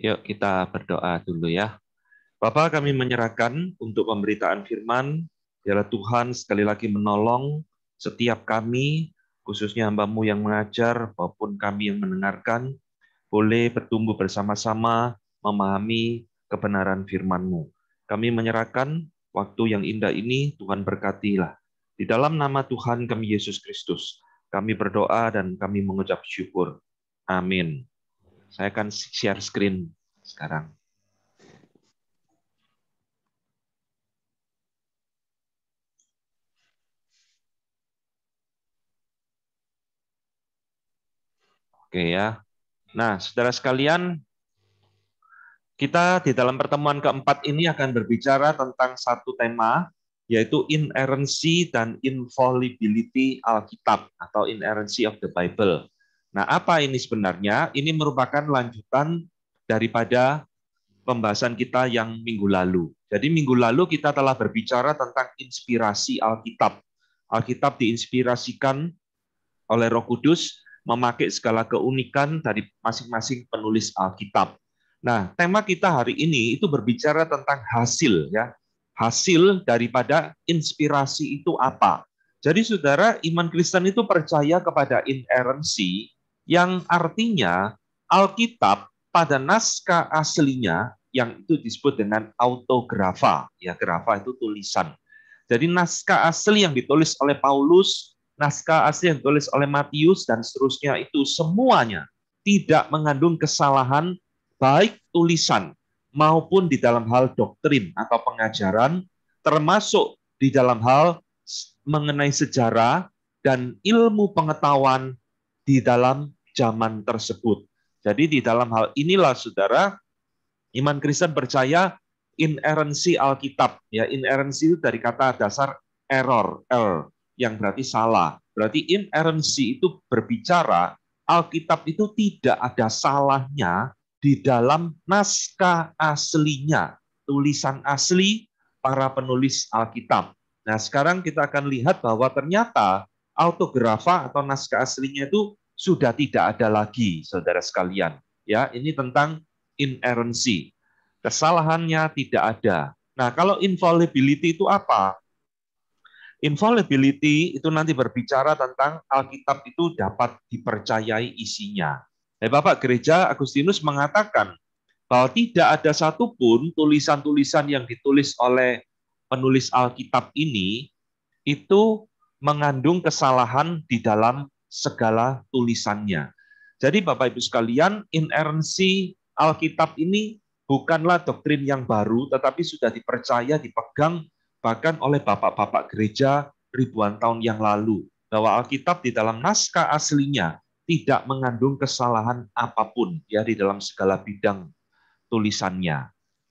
Yuk kita berdoa dulu ya. Bapak kami menyerahkan untuk pemberitaan firman, biarlah Tuhan sekali lagi menolong setiap kami, khususnya hambamu yang mengajar maupun kami yang mendengarkan, boleh bertumbuh bersama-sama memahami kebenaran firman-Mu. Kami menyerahkan waktu yang indah ini, Tuhan berkatilah. Di dalam nama Tuhan kami Yesus Kristus, kami berdoa dan kami mengucap syukur. Amin. Saya akan share screen sekarang. Oke ya. Nah, saudara sekalian, kita di dalam pertemuan keempat ini akan berbicara tentang satu tema, yaitu inerrancy dan infallibility Alkitab atau inerrancy of the Bible. Nah, apa ini sebenarnya? Ini merupakan lanjutan daripada pembahasan kita yang minggu lalu. Jadi minggu lalu kita telah berbicara tentang inspirasi Alkitab. Alkitab diinspirasikan oleh Roh Kudus memakai segala keunikan dari masing-masing penulis Alkitab. Nah, tema kita hari ini itu berbicara tentang hasil ya. Hasil daripada inspirasi itu apa? Jadi saudara, iman Kristen itu percaya kepada inerrancy yang artinya Alkitab pada naskah aslinya yang itu disebut dengan autografa. Ya, grafa itu tulisan. Jadi naskah asli yang ditulis oleh Paulus, naskah asli yang ditulis oleh Matius dan seterusnya itu semuanya tidak mengandung kesalahan baik tulisan maupun di dalam hal doktrin atau pengajaran termasuk di dalam hal mengenai sejarah dan ilmu pengetahuan di dalam zaman tersebut. Jadi di dalam hal inilah saudara iman Kristen percaya inerensi Alkitab. Ya, inerensi itu dari kata dasar error, error yang berarti salah. Berarti inerensi itu berbicara Alkitab itu tidak ada salahnya di dalam naskah aslinya, tulisan asli para penulis Alkitab. Nah, sekarang kita akan lihat bahwa ternyata autografa atau naskah aslinya itu sudah tidak ada lagi, saudara sekalian. Ya, ini tentang inerrancy. Kesalahannya tidak ada. Nah, kalau infallibility itu apa? Infallibility itu nanti berbicara tentang Alkitab itu dapat dipercayai isinya. Nah, Bapak Gereja Agustinus mengatakan bahwa tidak ada satupun tulisan-tulisan yang ditulis oleh penulis Alkitab ini itu mengandung kesalahan di dalam segala tulisannya. Jadi Bapak Ibu sekalian, inerensi Alkitab ini bukanlah doktrin yang baru, tetapi sudah dipercaya, dipegang bahkan oleh bapak-bapak gereja ribuan tahun yang lalu. Bahwa Alkitab di dalam naskah aslinya tidak mengandung kesalahan apapun ya di dalam segala bidang tulisannya.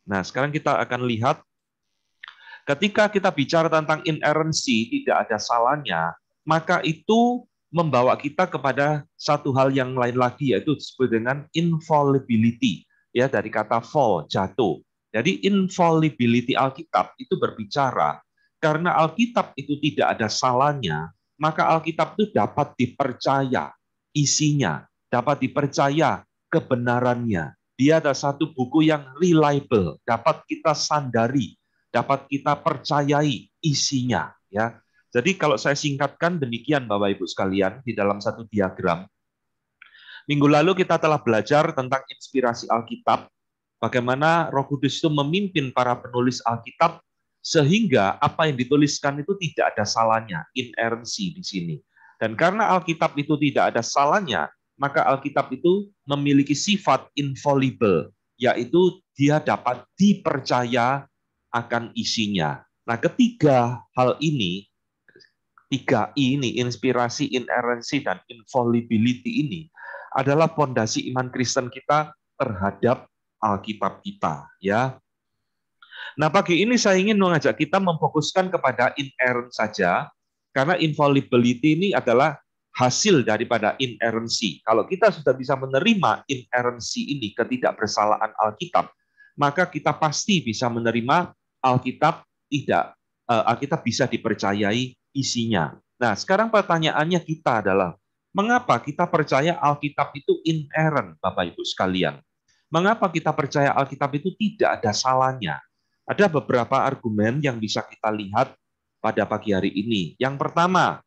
Nah, sekarang kita akan lihat ketika kita bicara tentang inerensi tidak ada salahnya, maka itu membawa kita kepada satu hal yang lain lagi yaitu disebut dengan infallibility ya dari kata fall jatuh. Jadi infallibility Alkitab itu berbicara karena Alkitab itu tidak ada salahnya, maka Alkitab itu dapat dipercaya isinya, dapat dipercaya kebenarannya. Dia ada satu buku yang reliable, dapat kita sandari, dapat kita percayai isinya ya. Jadi kalau saya singkatkan demikian Bapak Ibu sekalian di dalam satu diagram. Minggu lalu kita telah belajar tentang inspirasi Alkitab, bagaimana Roh Kudus itu memimpin para penulis Alkitab sehingga apa yang dituliskan itu tidak ada salahnya, inerrancy di sini. Dan karena Alkitab itu tidak ada salahnya, maka Alkitab itu memiliki sifat infallible, yaitu dia dapat dipercaya akan isinya. Nah, ketiga hal ini tiga I ini, inspirasi, inerensi, dan infallibility ini adalah fondasi iman Kristen kita terhadap Alkitab kita. ya. Nah, pagi ini saya ingin mengajak kita memfokuskan kepada inerensi saja, karena infallibility ini adalah hasil daripada inerensi. Kalau kita sudah bisa menerima inerensi ini, ketidakbersalahan Alkitab, maka kita pasti bisa menerima Alkitab tidak eh, Alkitab bisa dipercayai isinya. Nah, sekarang pertanyaannya kita adalah, mengapa kita percaya Alkitab itu inerrant, Bapak-Ibu sekalian? Mengapa kita percaya Alkitab itu tidak ada salahnya? Ada beberapa argumen yang bisa kita lihat pada pagi hari ini. Yang pertama,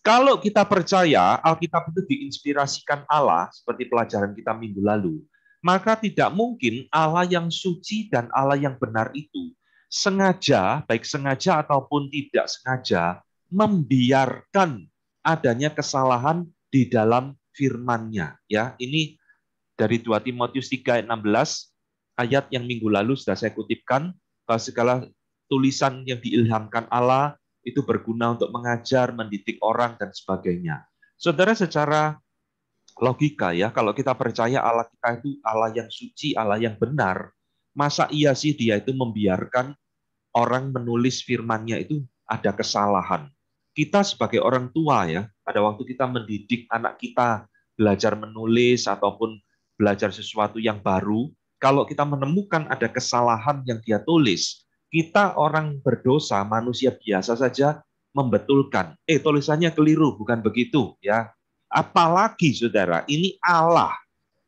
kalau kita percaya Alkitab itu diinspirasikan Allah, seperti pelajaran kita minggu lalu, maka tidak mungkin Allah yang suci dan Allah yang benar itu sengaja, baik sengaja ataupun tidak sengaja, membiarkan adanya kesalahan di dalam firmannya. Ya, ini dari 2 Timotius 3 ayat 16, ayat yang minggu lalu sudah saya kutipkan, bahwa segala tulisan yang diilhamkan Allah itu berguna untuk mengajar, mendidik orang, dan sebagainya. Saudara, secara logika ya, kalau kita percaya Allah kita itu Allah yang suci, Allah yang benar, masa iya sih dia itu membiarkan orang menulis firmannya itu ada kesalahan. Kita sebagai orang tua ya, pada waktu kita mendidik anak kita belajar menulis ataupun belajar sesuatu yang baru, kalau kita menemukan ada kesalahan yang dia tulis, kita orang berdosa, manusia biasa saja membetulkan. Eh, tulisannya keliru, bukan begitu ya. Apalagi Saudara, ini Allah.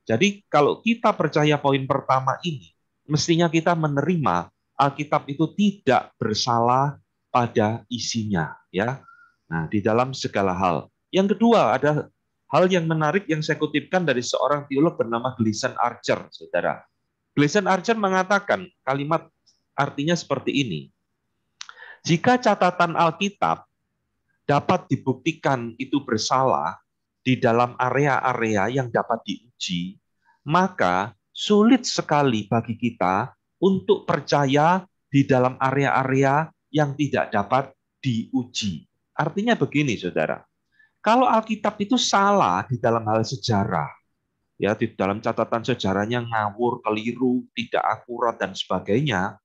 Jadi kalau kita percaya poin pertama ini, mestinya kita menerima Alkitab itu tidak bersalah pada isinya, ya. Nah, di dalam segala hal. Yang kedua ada hal yang menarik yang saya kutipkan dari seorang teolog bernama Gleason Archer, Saudara. Gleason Archer mengatakan kalimat artinya seperti ini. Jika catatan Alkitab dapat dibuktikan itu bersalah di dalam area-area yang dapat diuji, maka sulit sekali bagi kita untuk percaya di dalam area-area yang tidak dapat diuji. Artinya begini, saudara. Kalau Alkitab itu salah di dalam hal sejarah, ya di dalam catatan sejarahnya ngawur, keliru, tidak akurat dan sebagainya,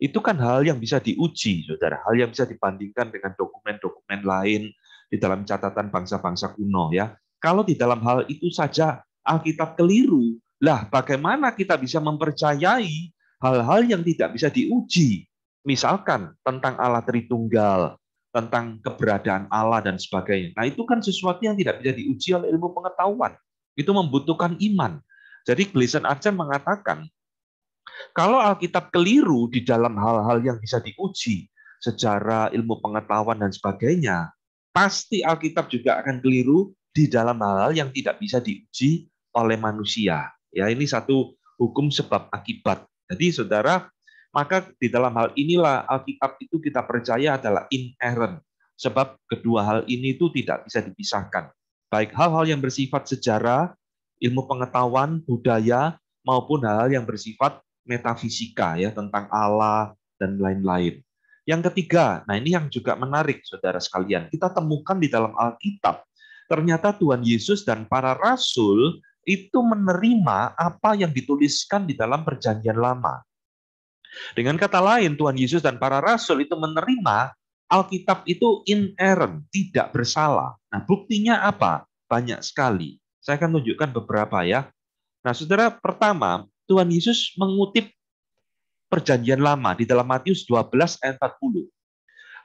itu kan hal yang bisa diuji, saudara. Hal yang bisa dibandingkan dengan dokumen-dokumen lain di dalam catatan bangsa-bangsa kuno, ya. Kalau di dalam hal itu saja Alkitab keliru, lah bagaimana kita bisa mempercayai hal-hal yang tidak bisa diuji. Misalkan tentang Allah Tritunggal, tentang keberadaan Allah dan sebagainya. Nah, itu kan sesuatu yang tidak bisa diuji oleh ilmu pengetahuan. Itu membutuhkan iman. Jadi Gleason Archer mengatakan, kalau Alkitab keliru di dalam hal-hal yang bisa diuji, secara ilmu pengetahuan, dan sebagainya, pasti Alkitab juga akan keliru di dalam hal-hal yang tidak bisa diuji oleh manusia. Ya, ini satu hukum sebab akibat. Jadi saudara, maka di dalam hal inilah Alkitab itu kita percaya adalah inerrant. Sebab kedua hal ini itu tidak bisa dipisahkan. Baik hal-hal yang bersifat sejarah, ilmu pengetahuan, budaya, maupun hal-hal yang bersifat metafisika ya tentang Allah dan lain-lain. Yang ketiga, nah ini yang juga menarik saudara sekalian, kita temukan di dalam Alkitab ternyata Tuhan Yesus dan para rasul itu menerima apa yang dituliskan di dalam perjanjian lama. Dengan kata lain, Tuhan Yesus dan para rasul itu menerima Alkitab itu inerrant, tidak bersalah. Nah, buktinya apa? Banyak sekali. Saya akan tunjukkan beberapa ya. Nah, saudara, pertama, Tuhan Yesus mengutip perjanjian lama di dalam Matius 12 ayat 40.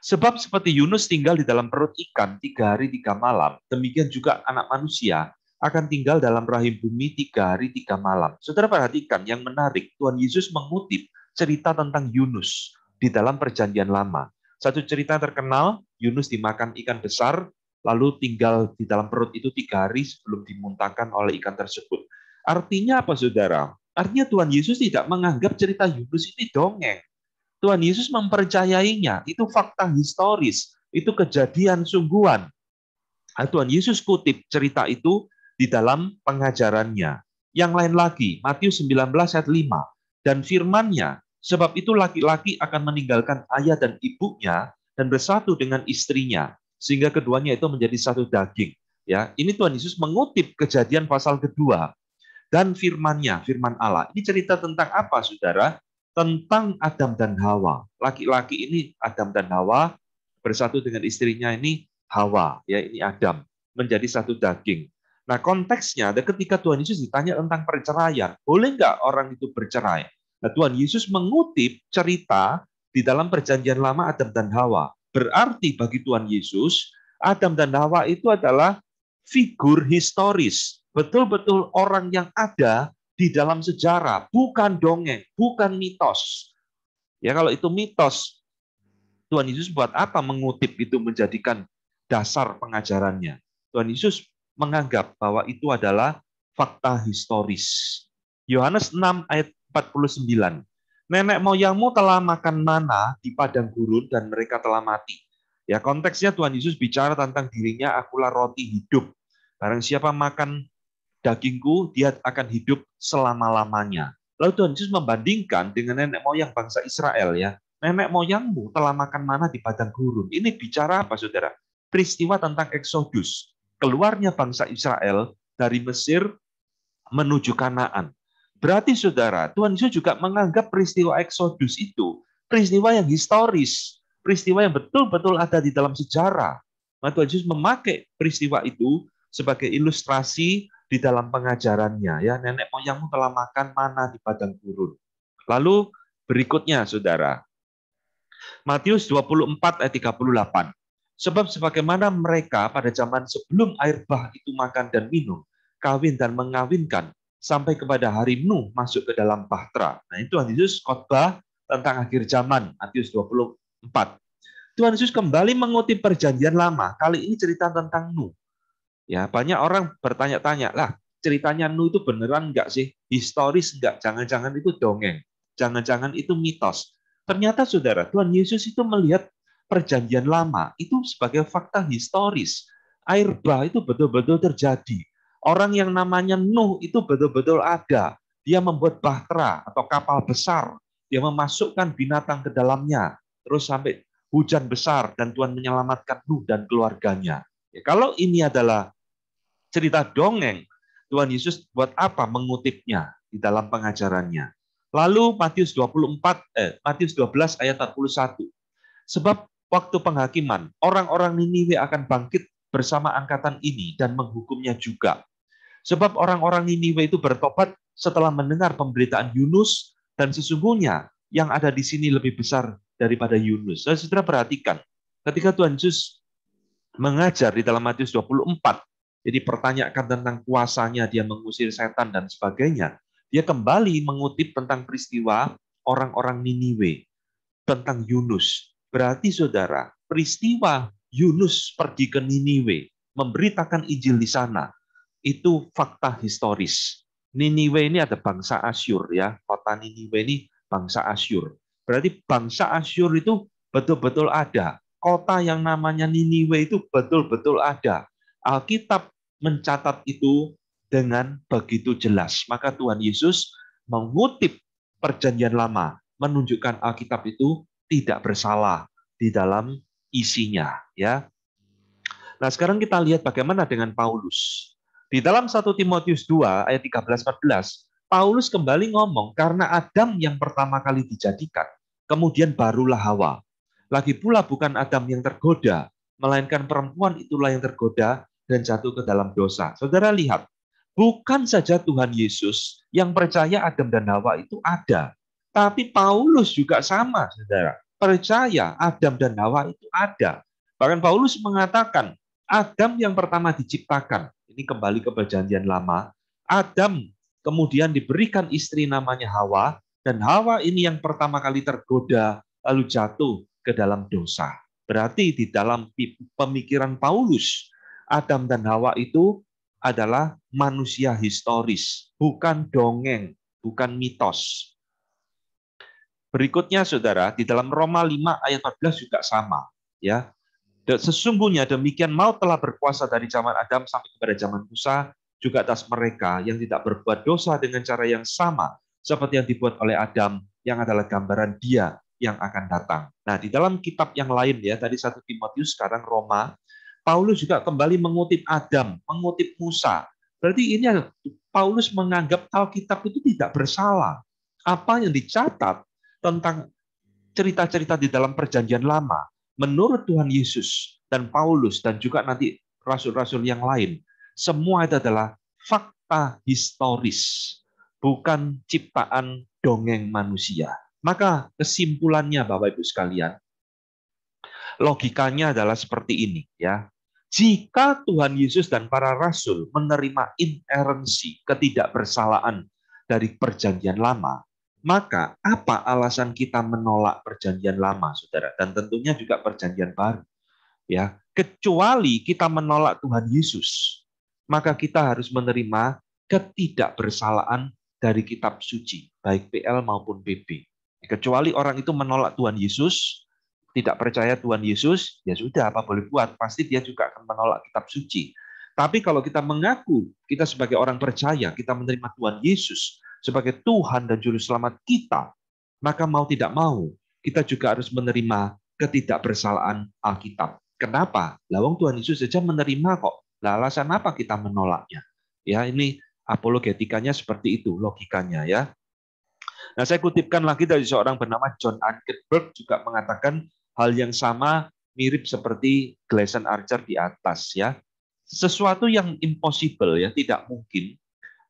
Sebab seperti Yunus tinggal di dalam perut ikan tiga hari tiga malam, demikian juga anak manusia akan tinggal dalam rahim bumi tiga hari tiga malam. Saudara perhatikan yang menarik, Tuhan Yesus mengutip cerita tentang Yunus di dalam perjanjian lama. Satu cerita terkenal, Yunus dimakan ikan besar, lalu tinggal di dalam perut itu tiga hari sebelum dimuntahkan oleh ikan tersebut. Artinya apa saudara? Artinya Tuhan Yesus tidak menganggap cerita Yunus ini dongeng. Tuhan Yesus mempercayainya, itu fakta historis, itu kejadian sungguhan. Nah, Tuhan Yesus kutip cerita itu di dalam pengajarannya. Yang lain lagi, Matius 19 ayat 5, dan firmannya, sebab itu laki-laki akan meninggalkan ayah dan ibunya dan bersatu dengan istrinya, sehingga keduanya itu menjadi satu daging. Ya, ini Tuhan Yesus mengutip kejadian pasal kedua dan firmannya, firman Allah. Ini cerita tentang apa, saudara? Tentang Adam dan Hawa. Laki-laki ini Adam dan Hawa bersatu dengan istrinya ini Hawa, ya ini Adam menjadi satu daging. Nah konteksnya ada ketika Tuhan Yesus ditanya tentang perceraian. Boleh nggak orang itu bercerai? Nah Tuhan Yesus mengutip cerita di dalam perjanjian lama Adam dan Hawa. Berarti bagi Tuhan Yesus, Adam dan Hawa itu adalah figur historis. Betul-betul orang yang ada di dalam sejarah. Bukan dongeng, bukan mitos. Ya kalau itu mitos, Tuhan Yesus buat apa mengutip itu menjadikan dasar pengajarannya? Tuhan Yesus menganggap bahwa itu adalah fakta historis. Yohanes 6 ayat 49. Nenek moyangmu telah makan mana di padang gurun dan mereka telah mati. Ya konteksnya Tuhan Yesus bicara tentang dirinya akulah roti hidup. Barang siapa makan dagingku, dia akan hidup selama-lamanya. Lalu Tuhan Yesus membandingkan dengan nenek moyang bangsa Israel ya. Nenek moyangmu telah makan mana di padang gurun. Ini bicara apa saudara? Peristiwa tentang Eksodus keluarnya bangsa Israel dari Mesir menuju Kanaan. Berarti saudara, Tuhan Yesus juga menganggap peristiwa Exodus itu peristiwa yang historis, peristiwa yang betul-betul ada di dalam sejarah. Maka nah, Tuhan Yesus memakai peristiwa itu sebagai ilustrasi di dalam pengajarannya. Ya, nenek moyangmu telah makan mana di padang gurun. Lalu berikutnya, saudara. Matius 24 ayat 38. Sebab sebagaimana mereka pada zaman sebelum air bah itu makan dan minum, kawin dan mengawinkan, sampai kepada hari Nuh masuk ke dalam bahtera. Nah itu Tuhan Yesus khotbah tentang akhir zaman, Matius 24. Tuhan Yesus kembali mengutip perjanjian lama, kali ini cerita tentang Nuh. Ya, banyak orang bertanya-tanya, lah ceritanya Nuh itu beneran enggak sih? Historis enggak? Jangan-jangan itu dongeng. Jangan-jangan itu mitos. Ternyata saudara, Tuhan Yesus itu melihat perjanjian lama itu sebagai fakta historis. Air bah itu betul-betul terjadi. Orang yang namanya Nuh itu betul-betul ada. Dia membuat bahtera atau kapal besar. Dia memasukkan binatang ke dalamnya. Terus sampai hujan besar dan Tuhan menyelamatkan Nuh dan keluarganya. Ya, kalau ini adalah cerita dongeng, Tuhan Yesus buat apa mengutipnya di dalam pengajarannya? Lalu Matius 24 eh Matius 12 ayat 41. Sebab waktu penghakiman, orang-orang Niniwe akan bangkit bersama angkatan ini dan menghukumnya juga. Sebab orang-orang Niniwe itu bertobat setelah mendengar pemberitaan Yunus dan sesungguhnya yang ada di sini lebih besar daripada Yunus. Saya sudah perhatikan, ketika Tuhan Yesus mengajar di dalam Matius 24, jadi pertanyakan tentang kuasanya, dia mengusir setan dan sebagainya. Dia kembali mengutip tentang peristiwa orang-orang Niniwe, tentang Yunus. Berarti saudara, peristiwa Yunus pergi ke Niniwe, memberitakan Injil di sana, itu fakta historis. Niniwe ini ada bangsa Asyur ya, kota Niniwe ini bangsa Asyur. Berarti bangsa Asyur itu betul-betul ada. Kota yang namanya Niniwe itu betul-betul ada. Alkitab mencatat itu dengan begitu jelas. Maka Tuhan Yesus mengutip perjanjian lama, menunjukkan Alkitab itu tidak bersalah di dalam isinya ya. Nah, sekarang kita lihat bagaimana dengan Paulus. Di dalam 1 Timotius 2 ayat 13 14, Paulus kembali ngomong karena Adam yang pertama kali dijadikan, kemudian barulah Hawa. Lagi pula bukan Adam yang tergoda, melainkan perempuan itulah yang tergoda dan jatuh ke dalam dosa. Saudara lihat, bukan saja Tuhan Yesus yang percaya Adam dan Hawa itu ada, tapi Paulus juga sama, saudara. Percaya Adam dan Hawa itu ada. Bahkan Paulus mengatakan, Adam yang pertama diciptakan. Ini kembali ke perjanjian lama. Adam kemudian diberikan istri namanya Hawa, dan Hawa ini yang pertama kali tergoda, lalu jatuh ke dalam dosa. Berarti di dalam pemikiran Paulus, Adam dan Hawa itu adalah manusia historis, bukan dongeng, bukan mitos Berikutnya Saudara, di dalam Roma 5 ayat 14 juga sama, ya. Dan sesungguhnya demikian maut telah berkuasa dari zaman Adam sampai kepada zaman Musa, juga atas mereka yang tidak berbuat dosa dengan cara yang sama seperti yang dibuat oleh Adam yang adalah gambaran dia yang akan datang. Nah, di dalam kitab yang lain ya, tadi satu Timotius sekarang Roma, Paulus juga kembali mengutip Adam, mengutip Musa. Berarti ini Paulus menganggap Alkitab itu tidak bersalah. Apa yang dicatat tentang cerita-cerita di dalam perjanjian lama menurut Tuhan Yesus dan Paulus dan juga nanti rasul-rasul yang lain semua itu adalah fakta historis bukan ciptaan dongeng manusia maka kesimpulannya Bapak Ibu sekalian logikanya adalah seperti ini ya jika Tuhan Yesus dan para rasul menerima inerensi ketidakbersalahan dari perjanjian lama maka apa alasan kita menolak perjanjian lama, Saudara? Dan tentunya juga perjanjian baru. Ya, kecuali kita menolak Tuhan Yesus, maka kita harus menerima ketidakbersalahan dari kitab suci, baik PL maupun PP. Kecuali orang itu menolak Tuhan Yesus, tidak percaya Tuhan Yesus, ya sudah apa boleh buat, pasti dia juga akan menolak kitab suci. Tapi kalau kita mengaku kita sebagai orang percaya, kita menerima Tuhan Yesus, sebagai Tuhan dan Juru Selamat kita, maka mau tidak mau, kita juga harus menerima ketidakbersalahan Alkitab. Kenapa? Lawang Tuhan Yesus saja menerima kok. Lah alasan apa kita menolaknya? Ya, ini apologetikanya seperti itu logikanya ya. Nah, saya kutipkan lagi dari seorang bernama John Ankerberg juga mengatakan hal yang sama mirip seperti Gleason Archer di atas ya. Sesuatu yang impossible ya, tidak mungkin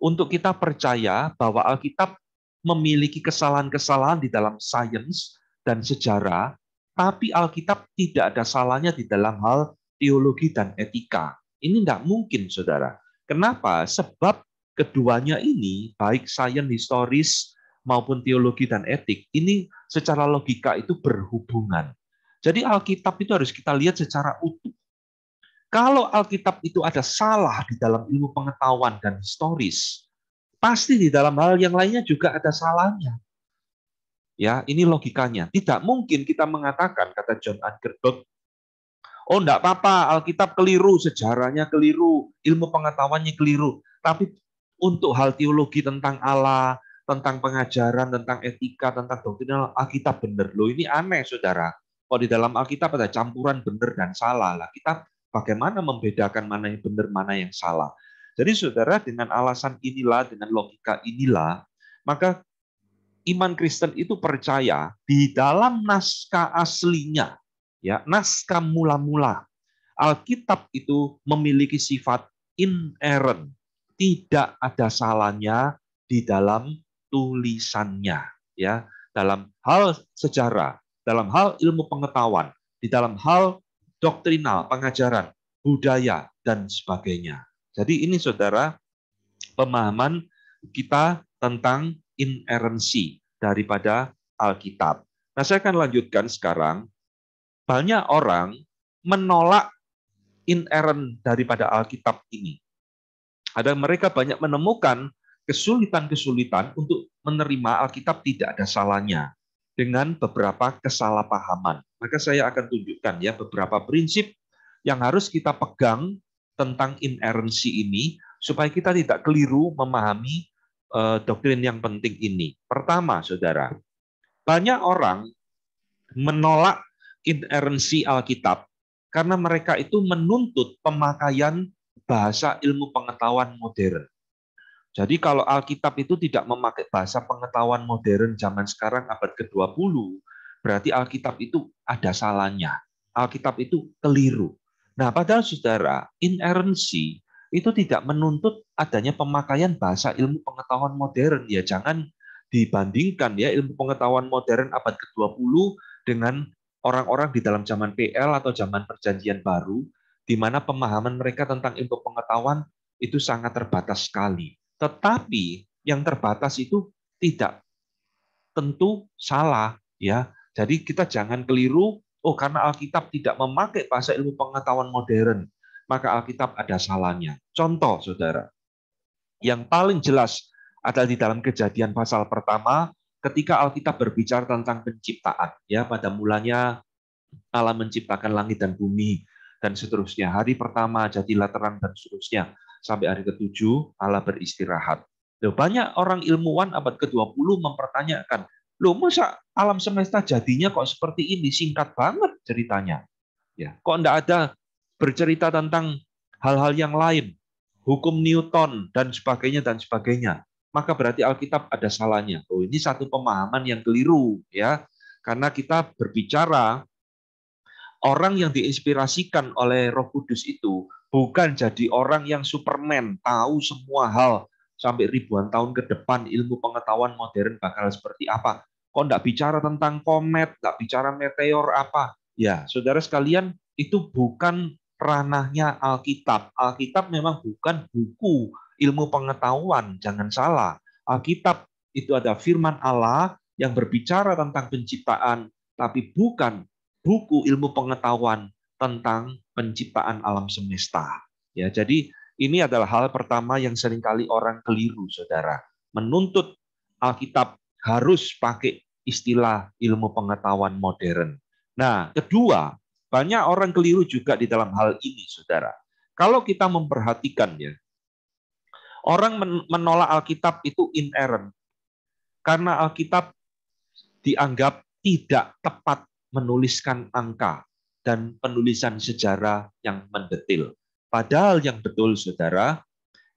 untuk kita percaya bahwa Alkitab memiliki kesalahan-kesalahan di dalam sains dan sejarah, tapi Alkitab tidak ada salahnya di dalam hal teologi dan etika. Ini tidak mungkin, saudara. Kenapa? Sebab keduanya ini, baik sains historis maupun teologi dan etik, ini secara logika itu berhubungan. Jadi Alkitab itu harus kita lihat secara utuh. Kalau Alkitab itu ada salah di dalam ilmu pengetahuan dan historis, pasti di dalam hal yang lainnya juga ada salahnya. Ya, ini logikanya. Tidak mungkin kita mengatakan, kata John Ankerberg, oh enggak apa-apa, Alkitab keliru, sejarahnya keliru, ilmu pengetahuannya keliru. Tapi untuk hal teologi tentang Allah, tentang pengajaran, tentang etika, tentang doktrinal, Alkitab benar. Loh ini aneh, saudara. Kalau di dalam Alkitab ada campuran benar dan salah. Lah, kita bagaimana membedakan mana yang benar, mana yang salah. Jadi saudara, dengan alasan inilah, dengan logika inilah, maka iman Kristen itu percaya di dalam naskah aslinya, ya naskah mula-mula, Alkitab itu memiliki sifat inerrant, tidak ada salahnya di dalam tulisannya, ya dalam hal sejarah, dalam hal ilmu pengetahuan, di dalam hal doktrinal, pengajaran, budaya, dan sebagainya. Jadi ini saudara, pemahaman kita tentang inerensi daripada Alkitab. Nah saya akan lanjutkan sekarang, banyak orang menolak inerren daripada Alkitab ini. Ada mereka banyak menemukan kesulitan-kesulitan untuk menerima Alkitab tidak ada salahnya dengan beberapa kesalahpahaman. Maka saya akan tunjukkan ya beberapa prinsip yang harus kita pegang tentang inerensi ini supaya kita tidak keliru memahami uh, doktrin yang penting ini. Pertama, Saudara, banyak orang menolak inerensi Alkitab karena mereka itu menuntut pemakaian bahasa ilmu pengetahuan modern. Jadi kalau Alkitab itu tidak memakai bahasa pengetahuan modern zaman sekarang abad ke-20, berarti Alkitab itu ada salahnya. Alkitab itu keliru. Nah, padahal saudara, inerrancy itu tidak menuntut adanya pemakaian bahasa ilmu pengetahuan modern. Ya, jangan dibandingkan ya ilmu pengetahuan modern abad ke-20 dengan orang-orang di dalam zaman PL atau zaman perjanjian baru, di mana pemahaman mereka tentang ilmu pengetahuan itu sangat terbatas sekali. Tetapi yang terbatas itu tidak tentu salah ya. Jadi kita jangan keliru, oh karena Alkitab tidak memakai bahasa ilmu pengetahuan modern, maka Alkitab ada salahnya. Contoh Saudara, yang paling jelas adalah di dalam kejadian pasal pertama ketika Alkitab berbicara tentang penciptaan ya pada mulanya Allah menciptakan langit dan bumi dan seterusnya. Hari pertama jadilah terang dan seterusnya sampai hari ke-7 Allah beristirahat. Loh, banyak orang ilmuwan abad ke-20 mempertanyakan, loh masa alam semesta jadinya kok seperti ini? Singkat banget ceritanya. Ya, kok enggak ada bercerita tentang hal-hal yang lain, hukum Newton dan sebagainya dan sebagainya. Maka berarti Alkitab ada salahnya. Oh, ini satu pemahaman yang keliru ya. Karena kita berbicara orang yang diinspirasikan oleh Roh Kudus itu Bukan jadi orang yang Superman, tahu semua hal sampai ribuan tahun ke depan ilmu pengetahuan modern bakal seperti apa. Kok enggak bicara tentang komet, enggak bicara meteor apa. Ya, saudara sekalian, itu bukan ranahnya Alkitab. Alkitab memang bukan buku ilmu pengetahuan, jangan salah. Alkitab itu ada firman Allah yang berbicara tentang penciptaan, tapi bukan buku ilmu pengetahuan tentang penciptaan alam semesta. Ya, jadi ini adalah hal pertama yang seringkali orang keliru, Saudara. Menuntut Alkitab harus pakai istilah ilmu pengetahuan modern. Nah, kedua, banyak orang keliru juga di dalam hal ini, Saudara. Kalau kita memperhatikan ya, orang menolak Alkitab itu inerrant karena Alkitab dianggap tidak tepat menuliskan angka dan penulisan sejarah yang mendetil. Padahal yang betul, saudara,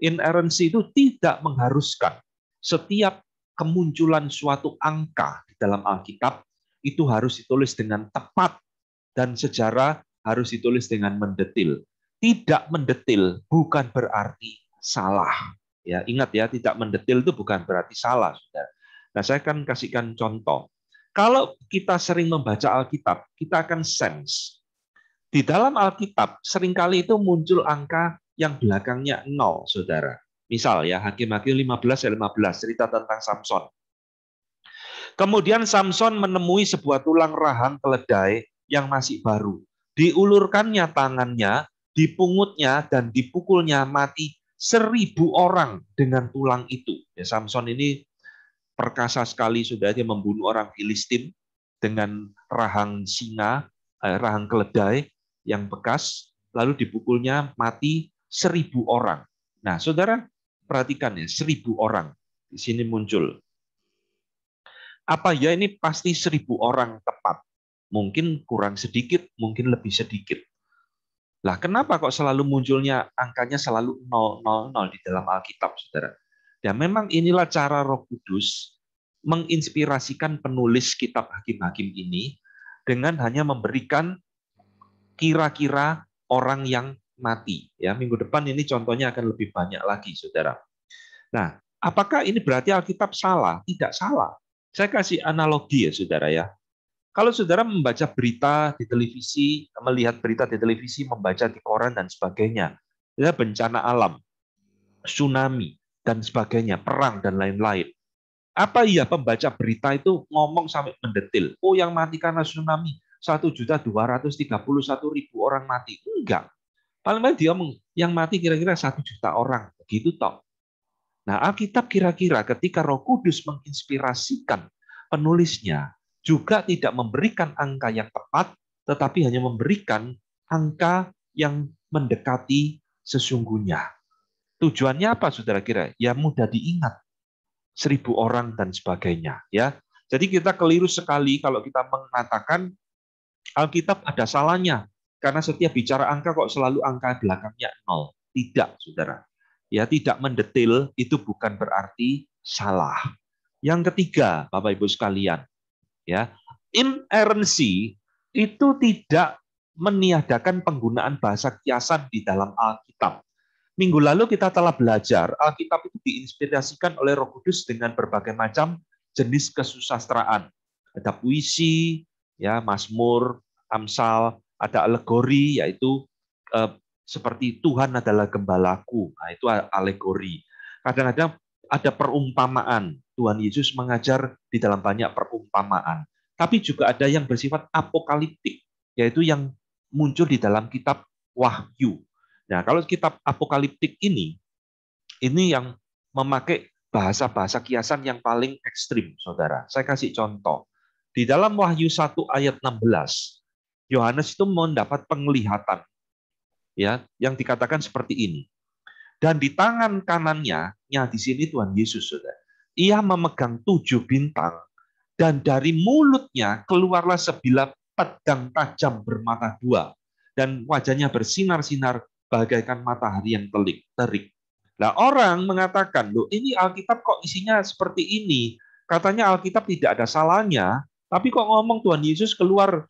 inerrancy itu tidak mengharuskan setiap kemunculan suatu angka di dalam Alkitab itu harus ditulis dengan tepat dan sejarah harus ditulis dengan mendetil. Tidak mendetil bukan berarti salah. Ya, ingat ya, tidak mendetil itu bukan berarti salah, Saudara. Nah, saya akan kasihkan contoh. Kalau kita sering membaca Alkitab, kita akan sense. Di dalam Alkitab, seringkali itu muncul angka yang belakangnya nol, saudara. Misal ya, Hakim-Hakim 15 ya 15, cerita tentang Samson. Kemudian Samson menemui sebuah tulang rahang keledai yang masih baru. Diulurkannya tangannya, dipungutnya, dan dipukulnya mati seribu orang dengan tulang itu. Ya, Samson ini perkasa sekali sudah dia membunuh orang Filistin dengan rahang singa, eh, rahang keledai yang bekas, lalu dipukulnya mati seribu orang. Nah, saudara perhatikan ya, seribu orang di sini muncul. Apa ya ini pasti seribu orang tepat? Mungkin kurang sedikit, mungkin lebih sedikit. Lah, kenapa kok selalu munculnya angkanya selalu 000 di dalam Alkitab, saudara? Ya memang inilah cara Roh Kudus menginspirasikan penulis kitab hakim-hakim ini dengan hanya memberikan kira-kira orang yang mati. Ya, minggu depan ini contohnya akan lebih banyak lagi, Saudara. Nah, apakah ini berarti Alkitab salah? Tidak salah. Saya kasih analogi ya, Saudara ya. Kalau saudara membaca berita di televisi, melihat berita di televisi, membaca di koran dan sebagainya, ya bencana alam, tsunami, dan sebagainya, perang dan lain-lain. Apa iya pembaca berita itu ngomong sampai mendetil? Oh yang mati karena tsunami 1.231.000 orang mati. Enggak. Paling banyak dia ngomong yang mati kira-kira 1 juta orang. Begitu toh. Nah Alkitab kira-kira ketika roh kudus menginspirasikan penulisnya juga tidak memberikan angka yang tepat, tetapi hanya memberikan angka yang mendekati sesungguhnya. Tujuannya apa saudara kira? Ya mudah diingat. Seribu orang dan sebagainya. ya. Jadi kita keliru sekali kalau kita mengatakan Alkitab ada salahnya. Karena setiap bicara angka kok selalu angka belakangnya nol. Tidak, saudara. Ya tidak mendetil itu bukan berarti salah. Yang ketiga, Bapak Ibu sekalian, ya inerensi itu tidak meniadakan penggunaan bahasa kiasan di dalam Alkitab. Minggu lalu kita telah belajar Alkitab itu diinspirasikan oleh Roh Kudus dengan berbagai macam jenis kesusastraan. Ada puisi, ya, Mazmur, Amsal, ada alegori yaitu eh, seperti Tuhan adalah gembalaku. Nah, itu alegori. Kadang-kadang ada perumpamaan. Tuhan Yesus mengajar di dalam banyak perumpamaan. Tapi juga ada yang bersifat apokaliptik, yaitu yang muncul di dalam kitab Wahyu. Nah, kalau kitab apokaliptik ini, ini yang memakai bahasa-bahasa kiasan yang paling ekstrim, saudara. Saya kasih contoh. Di dalam Wahyu 1 ayat 16, Yohanes itu mendapat penglihatan ya yang dikatakan seperti ini. Dan di tangan kanannya, ya di sini Tuhan Yesus, saudara. Ia memegang tujuh bintang dan dari mulutnya keluarlah sebilah pedang tajam bermata dua dan wajahnya bersinar-sinar bagaikan matahari yang terik. terik. Nah, orang mengatakan, loh ini Alkitab kok isinya seperti ini? Katanya Alkitab tidak ada salahnya, tapi kok ngomong Tuhan Yesus keluar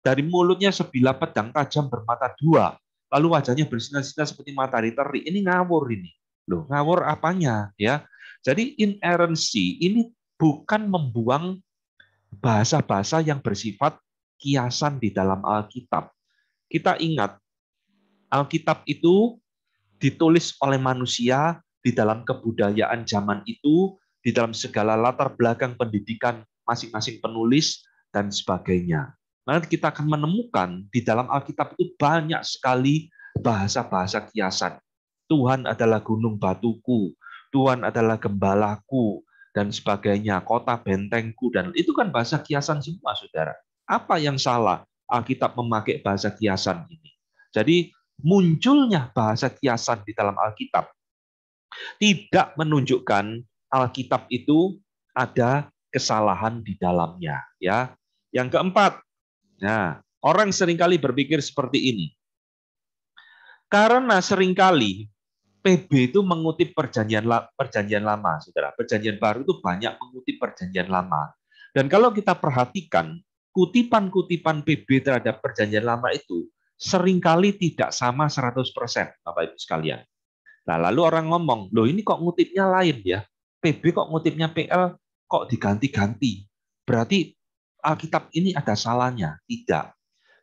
dari mulutnya sebilah pedang tajam bermata dua, lalu wajahnya bersinar-sinar seperti matahari terik. Ini ngawur ini. Loh, ngawur apanya? ya? Jadi inerrancy ini bukan membuang bahasa-bahasa yang bersifat kiasan di dalam Alkitab. Kita ingat Alkitab itu ditulis oleh manusia di dalam kebudayaan zaman itu, di dalam segala latar belakang pendidikan masing-masing penulis, dan sebagainya. Maka kita akan menemukan di dalam Alkitab itu banyak sekali bahasa-bahasa kiasan. Tuhan adalah gunung batuku, Tuhan adalah gembalaku, dan sebagainya, kota bentengku, dan itu kan bahasa kiasan semua, saudara. Apa yang salah Alkitab memakai bahasa kiasan ini? Jadi munculnya bahasa kiasan di dalam Alkitab tidak menunjukkan Alkitab itu ada kesalahan di dalamnya ya. Yang keempat. Nah, orang seringkali berpikir seperti ini. Karena seringkali PB itu mengutip perjanjian perjanjian lama, Saudara. Perjanjian baru itu banyak mengutip perjanjian lama. Dan kalau kita perhatikan kutipan-kutipan PB terhadap perjanjian lama itu seringkali tidak sama 100%, Bapak Ibu sekalian. Nah, lalu orang ngomong, "Loh, ini kok ngutipnya lain ya? PB kok ngutipnya PL kok diganti-ganti? Berarti Alkitab ini ada salahnya." Tidak.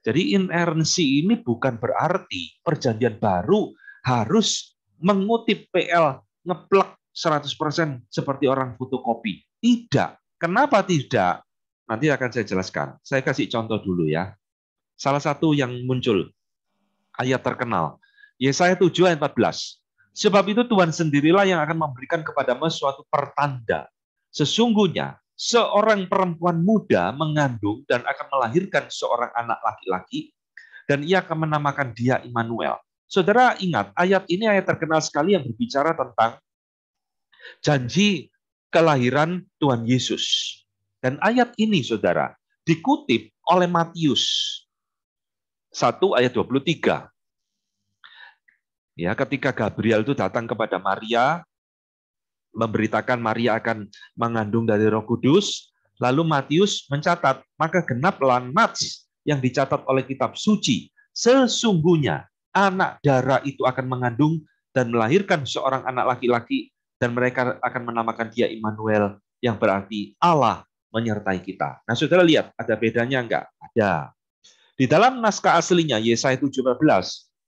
Jadi inerransi ini bukan berarti perjanjian baru harus mengutip PL ngeplek 100% seperti orang fotokopi. Tidak. Kenapa tidak? Nanti akan saya jelaskan. Saya kasih contoh dulu ya. Salah satu yang muncul ayat terkenal Yesaya 7 ayat 14. Sebab itu Tuhan sendirilah yang akan memberikan kepadamu suatu pertanda. Sesungguhnya seorang perempuan muda mengandung dan akan melahirkan seorang anak laki-laki dan ia akan menamakan dia Immanuel. Saudara ingat, ayat ini ayat terkenal sekali yang berbicara tentang janji kelahiran Tuhan Yesus. Dan ayat ini, saudara, dikutip oleh Matius 1 ayat 23. Ya, ketika Gabriel itu datang kepada Maria memberitakan Maria akan mengandung dari Roh Kudus, lalu Matius mencatat, maka genaplah lanat yang dicatat oleh kitab suci, sesungguhnya anak darah itu akan mengandung dan melahirkan seorang anak laki-laki dan mereka akan menamakan dia Immanuel yang berarti Allah menyertai kita. Nah, Saudara lihat ada bedanya enggak? Ada. Di dalam naskah aslinya Yesaya 17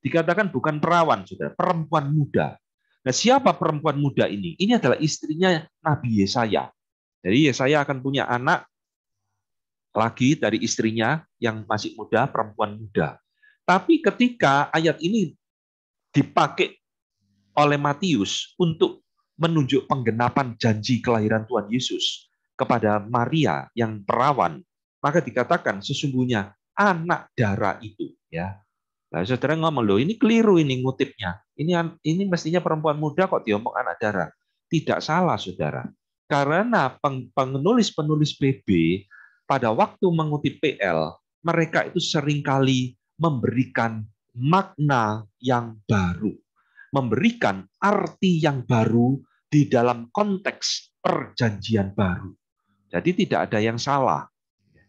dikatakan bukan perawan, Saudara, perempuan muda. Nah, siapa perempuan muda ini? Ini adalah istrinya Nabi Yesaya. Jadi Yesaya akan punya anak lagi dari istrinya yang masih muda, perempuan muda. Tapi ketika ayat ini dipakai oleh Matius untuk menunjuk penggenapan janji kelahiran Tuhan Yesus kepada Maria yang perawan, maka dikatakan sesungguhnya anak darah itu ya Nah, saudara ngomong loh, ini keliru ini ngutipnya. Ini ini mestinya perempuan muda kok diomong anak darah. Tidak salah, saudara. Karena penulis-penulis PB pada waktu mengutip PL, mereka itu seringkali memberikan makna yang baru, memberikan arti yang baru di dalam konteks perjanjian baru. Jadi tidak ada yang salah.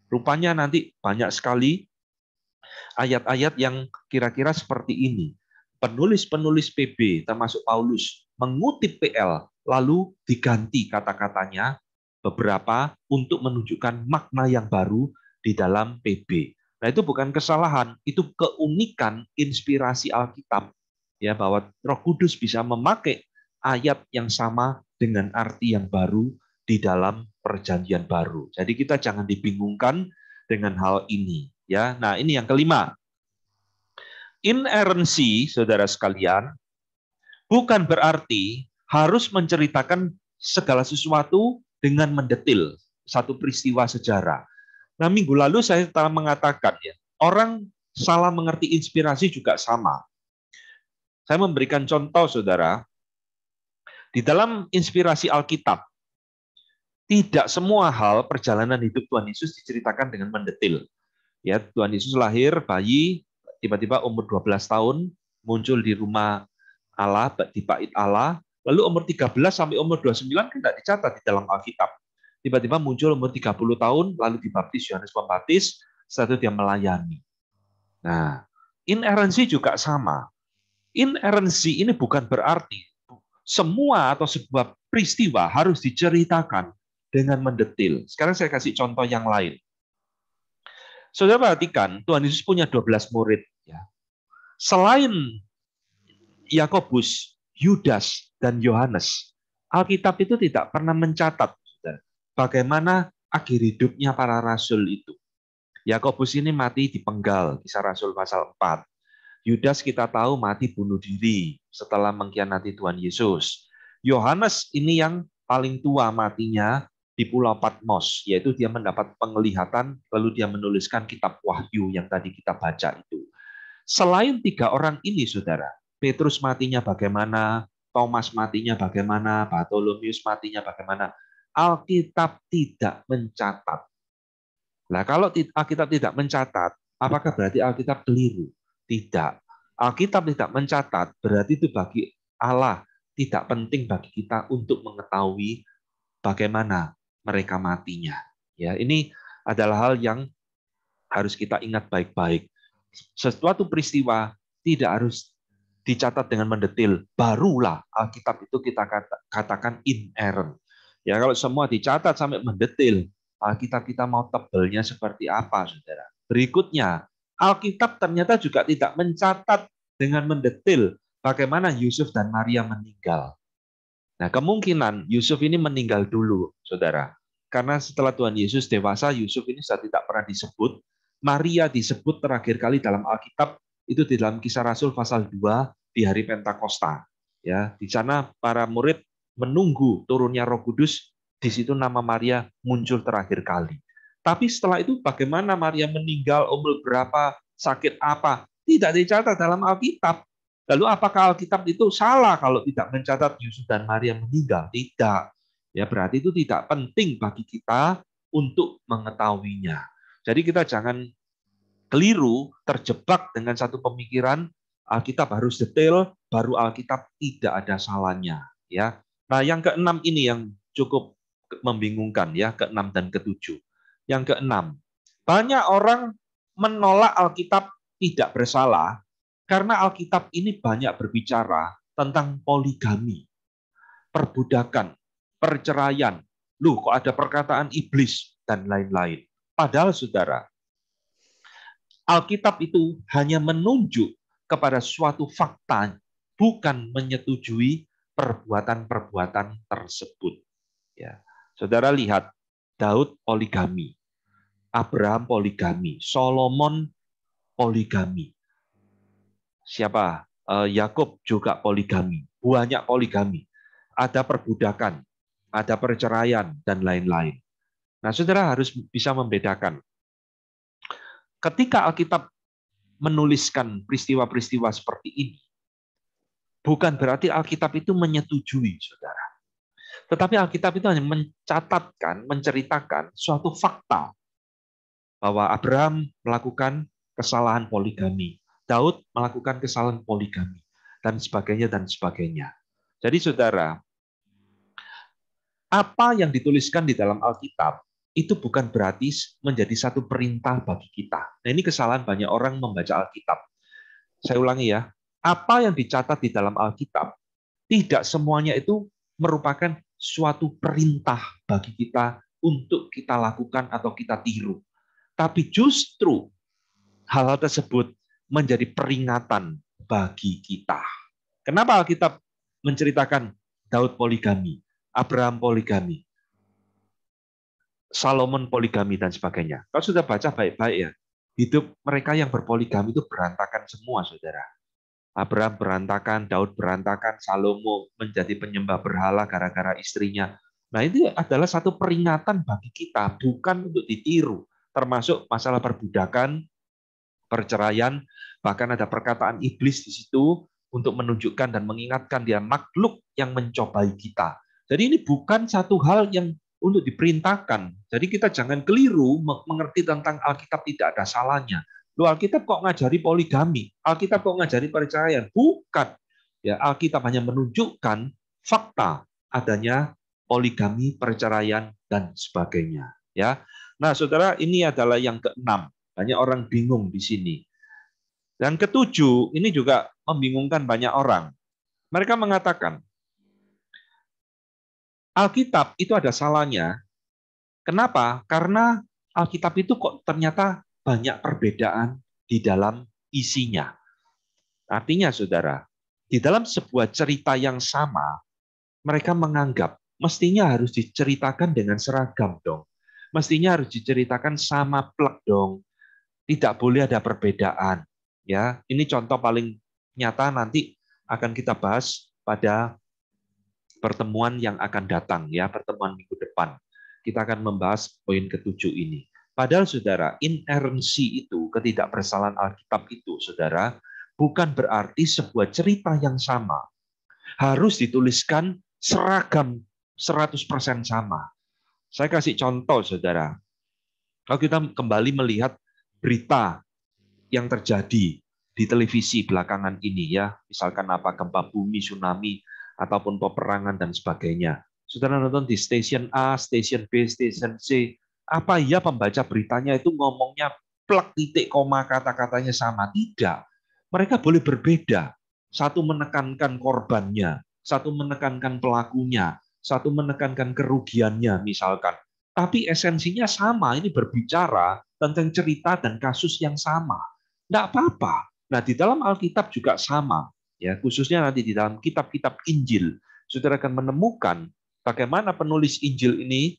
Rupanya nanti banyak sekali ayat-ayat yang kira-kira seperti ini. Penulis-penulis PB, termasuk Paulus, mengutip PL, lalu diganti kata-katanya beberapa untuk menunjukkan makna yang baru di dalam PB. Nah, itu bukan kesalahan, itu keunikan inspirasi Alkitab ya bahwa Roh Kudus bisa memakai ayat yang sama dengan arti yang baru di dalam perjanjian baru. Jadi kita jangan dibingungkan dengan hal ini ya. Nah, ini yang kelima. Inerensi, Saudara sekalian, bukan berarti harus menceritakan segala sesuatu dengan mendetil satu peristiwa sejarah. Nah, minggu lalu saya telah mengatakan ya, orang salah mengerti inspirasi juga sama. Saya memberikan contoh Saudara, di dalam inspirasi Alkitab tidak semua hal perjalanan hidup Tuhan Yesus diceritakan dengan mendetil. Ya, Tuhan Yesus lahir bayi, tiba-tiba umur 12 tahun muncul di rumah Allah, di bait Allah, lalu umur 13 sampai umur 29 kan tidak dicatat di dalam Alkitab. Tiba-tiba muncul umur 30 tahun, lalu dibaptis Yohanes Pembaptis, setelah itu dia melayani. Nah, inerensi juga sama. Inerensi ini bukan berarti semua atau sebuah peristiwa harus diceritakan dengan mendetil. Sekarang saya kasih contoh yang lain. Saudara perhatikan, Tuhan Yesus punya 12 murid. Ya. Selain Yakobus, Yudas, dan Yohanes, Alkitab itu tidak pernah mencatat bagaimana akhir hidupnya para rasul itu. Yakobus ini mati dipenggal, kisah Rasul pasal 4. Yudas kita tahu mati bunuh diri setelah mengkhianati Tuhan Yesus. Yohanes ini yang paling tua matinya di Pulau Patmos, yaitu dia mendapat penglihatan, lalu dia menuliskan kitab Wahyu yang tadi kita baca itu. Selain tiga orang ini, saudara, Petrus matinya bagaimana, Thomas matinya bagaimana, Bartolomeus matinya bagaimana, Alkitab tidak mencatat. Nah, kalau Alkitab tidak mencatat, apakah berarti Alkitab keliru? Tidak. Alkitab tidak mencatat, berarti itu bagi Allah tidak penting bagi kita untuk mengetahui bagaimana mereka matinya. Ya, ini adalah hal yang harus kita ingat baik-baik. Sesuatu peristiwa tidak harus dicatat dengan mendetil, barulah Alkitab itu kita katakan in inerrant. Ya, kalau semua dicatat sampai mendetil, Alkitab kita mau tebelnya seperti apa, Saudara? Berikutnya, Alkitab ternyata juga tidak mencatat dengan mendetil bagaimana Yusuf dan Maria meninggal. Nah, kemungkinan Yusuf ini meninggal dulu, saudara. Karena setelah Tuhan Yesus dewasa, Yusuf ini sudah tidak pernah disebut. Maria disebut terakhir kali dalam Alkitab, itu di dalam kisah Rasul pasal 2 di hari Pentakosta. Ya, di sana para murid menunggu turunnya Roh Kudus, di situ nama Maria muncul terakhir kali. Tapi setelah itu bagaimana Maria meninggal, umur berapa, sakit apa, tidak dicatat dalam Alkitab. Lalu apakah Alkitab itu salah kalau tidak mencatat Yusuf dan Maria meninggal? Tidak. Ya berarti itu tidak penting bagi kita untuk mengetahuinya. Jadi kita jangan keliru, terjebak dengan satu pemikiran Alkitab harus detail, baru Alkitab tidak ada salahnya. Ya. Nah yang keenam ini yang cukup membingungkan ya keenam dan ketujuh. Yang keenam, banyak orang menolak Alkitab tidak bersalah karena Alkitab ini banyak berbicara tentang poligami, perbudakan, perceraian, lu kok ada perkataan iblis, dan lain-lain. Padahal saudara, Alkitab itu hanya menunjuk kepada suatu fakta, bukan menyetujui perbuatan-perbuatan tersebut. Ya. Saudara lihat, Daud poligami, Abraham poligami, Solomon poligami siapa? Eh, Yakub juga poligami, banyak poligami. Ada perbudakan, ada perceraian dan lain-lain. Nah, Saudara harus bisa membedakan. Ketika Alkitab menuliskan peristiwa-peristiwa seperti ini, bukan berarti Alkitab itu menyetujui, Saudara. Tetapi Alkitab itu hanya mencatatkan, menceritakan suatu fakta bahwa Abraham melakukan kesalahan poligami. Daud melakukan kesalahan poligami dan sebagainya dan sebagainya. Jadi saudara, apa yang dituliskan di dalam Alkitab itu bukan berarti menjadi satu perintah bagi kita. Nah, ini kesalahan banyak orang membaca Alkitab. Saya ulangi ya, apa yang dicatat di dalam Alkitab tidak semuanya itu merupakan suatu perintah bagi kita untuk kita lakukan atau kita tiru. Tapi justru hal-hal tersebut menjadi peringatan bagi kita. Kenapa Alkitab menceritakan Daud poligami, Abraham poligami, Salomon poligami dan sebagainya. Kalau sudah baca baik-baik ya, hidup mereka yang berpoligami itu berantakan semua, saudara. Abraham berantakan, Daud berantakan, Salomo menjadi penyembah berhala gara-gara istrinya. Nah itu adalah satu peringatan bagi kita, bukan untuk ditiru. Termasuk masalah perbudakan, perceraian, bahkan ada perkataan iblis di situ untuk menunjukkan dan mengingatkan dia makhluk yang mencobai kita. Jadi ini bukan satu hal yang untuk diperintahkan. Jadi kita jangan keliru mengerti tentang Alkitab tidak ada salahnya. Lu Alkitab kok ngajari poligami? Alkitab kok ngajari perceraian? Bukan. Ya, Alkitab hanya menunjukkan fakta adanya poligami, perceraian dan sebagainya, ya. Nah, Saudara, ini adalah yang keenam. Banyak orang bingung di sini. Dan ketujuh, ini juga membingungkan banyak orang. Mereka mengatakan, Alkitab itu ada salahnya. Kenapa? Karena Alkitab itu kok ternyata banyak perbedaan di dalam isinya. Artinya, saudara, di dalam sebuah cerita yang sama, mereka menganggap mestinya harus diceritakan dengan seragam dong. Mestinya harus diceritakan sama plek dong. Tidak boleh ada perbedaan. Ya, ini contoh paling nyata nanti akan kita bahas pada pertemuan yang akan datang ya, pertemuan minggu depan. Kita akan membahas poin ketujuh ini. Padahal saudara, inerransi itu, ketidakbersalahan Alkitab itu, saudara, bukan berarti sebuah cerita yang sama harus dituliskan seragam 100% sama. Saya kasih contoh, saudara. Kalau kita kembali melihat berita yang terjadi di televisi belakangan ini ya, misalkan apa gempa bumi, tsunami ataupun peperangan dan sebagainya. Saudara nonton di stasiun A, stasiun B, stasiun C, apa ya pembaca beritanya itu ngomongnya plak titik koma kata-katanya sama? Tidak. Mereka boleh berbeda. Satu menekankan korbannya, satu menekankan pelakunya, satu menekankan kerugiannya misalkan tapi esensinya sama. Ini berbicara tentang cerita dan kasus yang sama. Tidak apa-apa. Nah, di dalam Alkitab juga sama. ya Khususnya nanti di dalam kitab-kitab Injil. Saudara akan menemukan bagaimana penulis Injil ini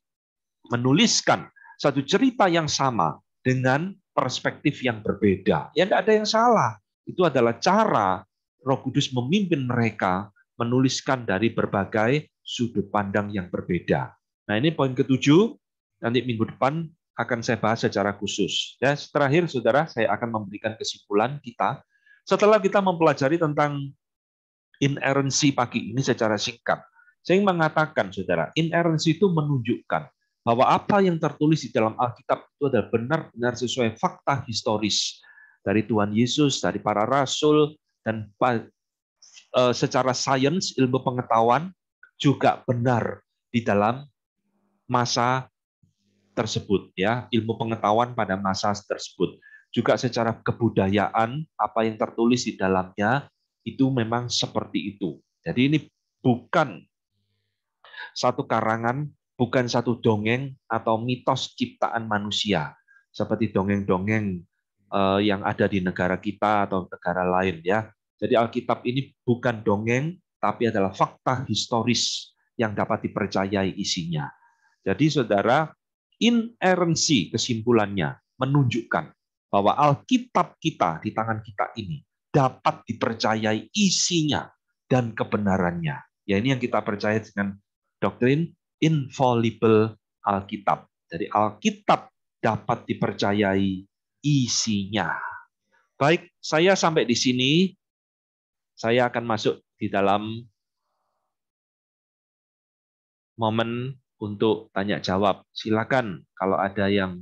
menuliskan satu cerita yang sama dengan perspektif yang berbeda. Ya, tidak ada yang salah. Itu adalah cara Roh Kudus memimpin mereka menuliskan dari berbagai sudut pandang yang berbeda. Nah, ini poin ketujuh, Nanti minggu depan akan saya bahas secara khusus. Ya, terakhir Saudara, saya akan memberikan kesimpulan kita setelah kita mempelajari tentang inerensi pagi ini secara singkat. Saya ingin mengatakan Saudara, inerensi itu menunjukkan bahwa apa yang tertulis di dalam Alkitab itu adalah benar-benar sesuai fakta historis dari Tuhan Yesus, dari para rasul dan e, secara sains ilmu pengetahuan juga benar di dalam masa tersebut ya, ilmu pengetahuan pada masa tersebut. Juga secara kebudayaan apa yang tertulis di dalamnya itu memang seperti itu. Jadi ini bukan satu karangan, bukan satu dongeng atau mitos ciptaan manusia seperti dongeng-dongeng eh, yang ada di negara kita atau negara lain ya. Jadi Alkitab ini bukan dongeng, tapi adalah fakta historis yang dapat dipercayai isinya. Jadi saudara, inerensi kesimpulannya menunjukkan bahwa Alkitab kita di tangan kita ini dapat dipercayai isinya dan kebenarannya. Ya ini yang kita percaya dengan doktrin infallible Alkitab. Jadi Alkitab dapat dipercayai isinya. Baik, saya sampai di sini. Saya akan masuk di dalam momen untuk tanya jawab. Silakan kalau ada yang